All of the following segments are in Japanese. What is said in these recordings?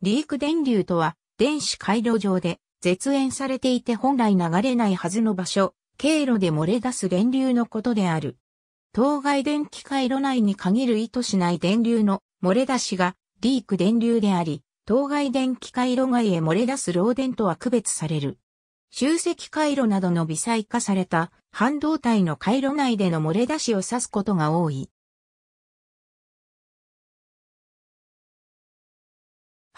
リーク電流とは、電子回路上で絶縁されていて本来流れないはずの場所、経路で漏れ出す電流のことである。当該電気回路内に限る意図しない電流の漏れ出しがリーク電流であり、当該電気回路外へ漏れ出す漏電とは区別される。集積回路などの微細化された半導体の回路内での漏れ出しを指すことが多い。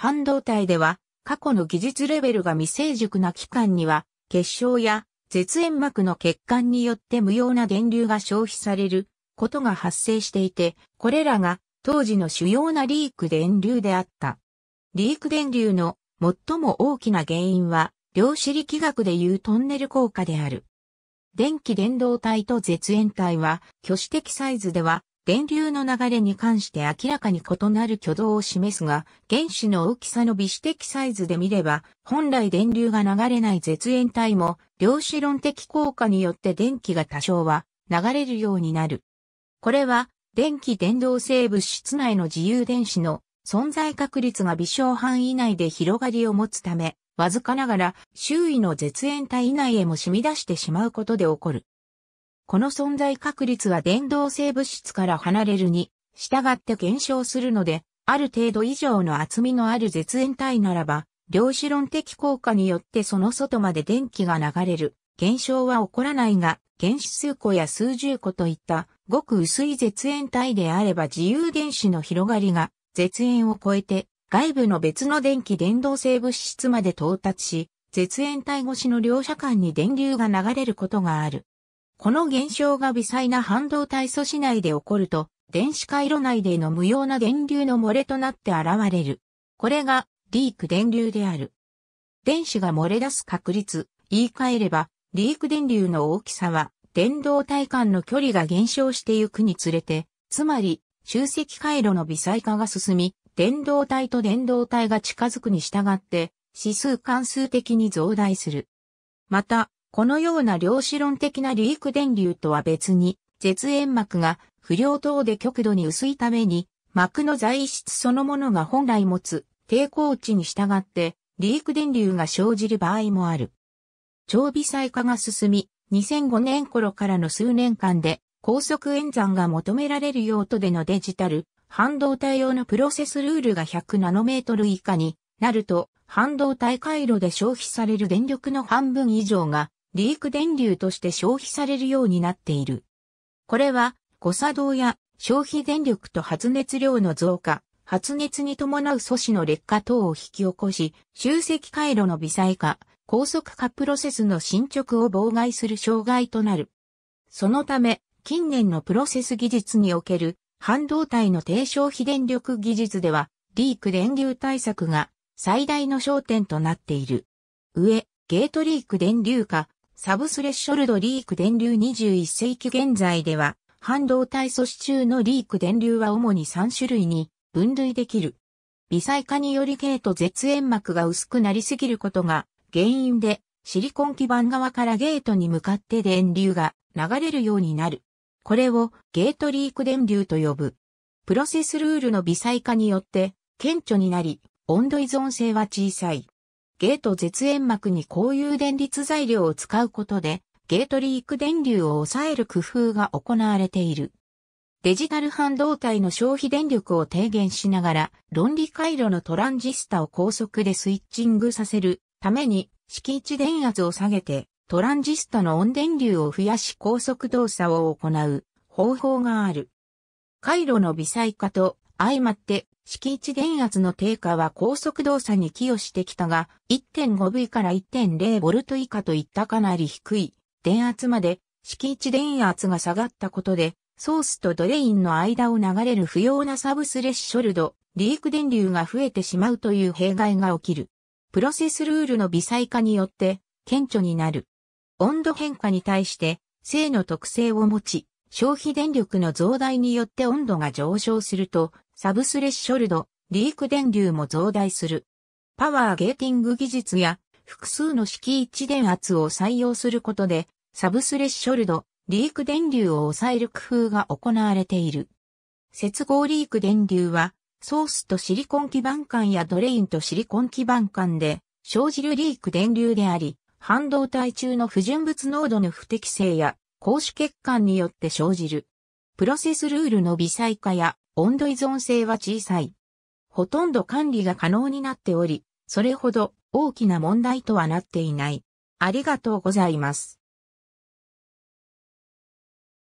半導体では、過去の技術レベルが未成熟な期間には、結晶や絶縁膜の欠陥によって無用な電流が消費されることが発生していて、これらが当時の主要なリーク電流であった。リーク電流の最も大きな原因は、量子力学でいうトンネル効果である。電気伝導体と絶縁体は、挙手的サイズでは電流の流れに関して明らかに異なる挙動を示すが、原子の大きさの微子的サイズで見れば、本来電流が流れない絶縁体も、量子論的効果によって電気が多少は流れるようになる。これは、電気伝導性物質内の自由電子の存在確率が微小範囲内で広がりを持つため、わずかながら周囲の絶縁体内へも染み出してしまうことで起こる。この存在確率は電動性物質から離れるに、従って減少するので、ある程度以上の厚みのある絶縁体ならば、量子論的効果によってその外まで電気が流れる。現象は起こらないが、原子数個や数十個といったごく薄い絶縁体であれば自由原子の広がりが絶縁を超えて外部の別の電気伝導性物質まで到達し、絶縁体越しの両者間に電流が流れることがある。この現象が微細な半導体素子内で起こると、電子回路内での無用な電流の漏れとなって現れる。これが、リーク電流である。電子が漏れ出す確率、言い換えれば、リーク電流の大きさは、電動体間の距離が減少してゆくにつれて、つまり、集積回路の微細化が進み、電動体と電動体が近づくに従って、指数関数的に増大する。また、このような量子論的なリーク電流とは別に、絶縁膜が不良等で極度に薄いために、膜の材質そのものが本来持つ抵抗値に従って、リーク電流が生じる場合もある。超微細化が進み、2005年頃からの数年間で、高速演算が求められる用途でのデジタル、半導体用のプロセスルールが100ナノメートル以下になると、半導体回路で消費される電力の半分以上がリーク電流として消費されるようになっている。これは誤作動や消費電力と発熱量の増加、発熱に伴う素子の劣化等を引き起こし、集積回路の微細化、高速化プロセスの進捗を妨害する障害となる。そのため、近年のプロセス技術における半導体の低消費電力技術では、リーク電流対策が最大の焦点となっている。上、ゲートリーク電流化、サブスレッショルドリーク電流21世紀現在では、半導体素子中のリーク電流は主に3種類に分類できる。微細化によりゲート絶縁膜が薄くなりすぎることが原因で、シリコン基板側からゲートに向かって電流が流れるようになる。これをゲートリーク電流と呼ぶ。プロセスルールの微細化によって顕著になり、温度依存性は小さい。ゲート絶縁膜にこういう電立材料を使うことで、ゲートリーク電流を抑える工夫が行われている。デジタル半導体の消費電力を低減しながら、論理回路のトランジスタを高速でスイッチングさせるために、敷地電圧を下げて、トランジスタの温電流を増やし高速動作を行う方法がある。回路の微細化と相まって、敷地電圧の低下は高速動作に寄与してきたが、1.5V から 1.0V 以下といったかなり低い電圧まで、敷地電圧が下がったことで、ソースとドレインの間を流れる不要なサブスレッショルド、リーク電流が増えてしまうという弊害が起きる。プロセスルールの微細化によって、顕著になる。温度変化に対して、性の特性を持ち、消費電力の増大によって温度が上昇すると、サブスレッショルド、リーク電流も増大する。パワーゲーティング技術や複数の式一電圧を採用することで、サブスレッショルド、リーク電流を抑える工夫が行われている。接合リーク電流は、ソースとシリコン基板管やドレインとシリコン基板管で生じるリーク電流であり、半導体中の不純物濃度の不適正や、格子欠陥によって生じる。プロセスルールの微細化や温度依存性は小さい。ほとんど管理が可能になっており、それほど大きな問題とはなっていない。ありがとうございます。